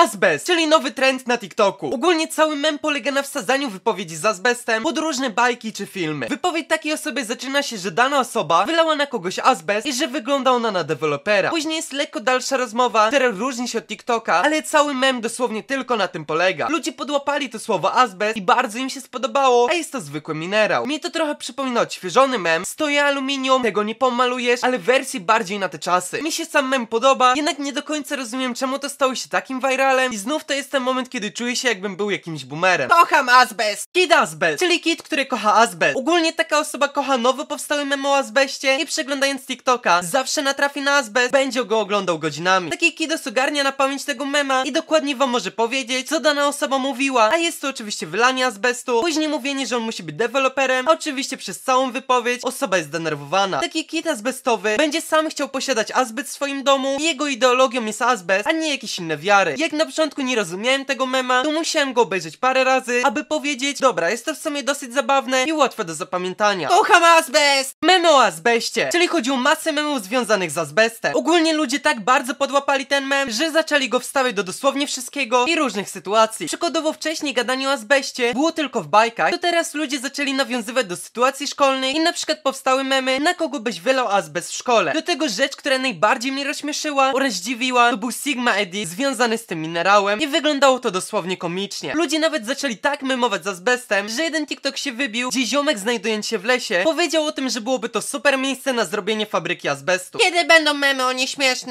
Azbest, czyli nowy trend na TikToku. Ogólnie cały mem polega na wsadzaniu wypowiedzi z azbestem pod różne bajki czy filmy. Wypowiedź takiej osoby zaczyna się, że dana osoba wylała na kogoś azbest i że wygląda ona na dewelopera. Później jest lekko dalsza rozmowa, która różni się od TikToka, ale cały mem dosłownie tylko na tym polega. Ludzie podłapali to słowo azbest i bardzo im się spodobało, a jest to zwykły minerał. Mnie to trochę przypomina odświeżony mem, stoi aluminium, tego nie pomalujesz, ale wersji bardziej na te czasy. Mi się sam mem podoba, jednak nie do końca rozumiem czemu to stało się takim viralem, i znów to jest ten moment, kiedy czuję się jakbym był jakimś boomerem. Kocham Azbest! Kid Azbest, czyli kid, który kocha Azbest. Ogólnie taka osoba kocha nowo powstały memo o Azbeście i przeglądając TikToka zawsze natrafi na Azbest, będzie go oglądał godzinami. Taki kid ogarnia na pamięć tego mema i dokładnie wam może powiedzieć, co dana osoba mówiła, a jest to oczywiście wylanie Azbestu, później mówienie, że on musi być deweloperem, a oczywiście przez całą wypowiedź osoba jest zdenerwowana. Taki kid azbestowy będzie sam chciał posiadać azbest w swoim domu i jego ideologią jest azbest, a nie jakieś inne wiary. Jak na początku nie rozumiałem tego mema, to musiałem go obejrzeć parę razy, aby powiedzieć, dobra, jest to w sumie dosyć zabawne i łatwe do zapamiętania. Kocham azbest! Memo o azbeście, czyli chodzi o masę memów związanych z azbestem. Ogólnie ludzie tak bardzo podłapali ten mem, że zaczęli go wstawiać do dosłownie wszystkiego i różnych sytuacji. Przykładowo wcześniej gadanie o azbeście było tylko w bajkach, to teraz ludzie zaczęli nawiązywać do sytuacji szkolnej i na przykład powstały memy, na kogo byś wylał azbest w szkole. Do tego rzecz, która najbardziej mnie rozśmieszyła oraz dziwiła, to był Sigma Edit związany z tym minerałem i wyglądało to dosłownie komicznie. Ludzie nawet zaczęli tak memować z azbestem, że jeden TikTok się wybił, gdzie ziomek znajdując się w lesie powiedział o tym, że byłoby to super miejsce na zrobienie fabryki azbestu. Kiedy będą memy o nieśmiesznym?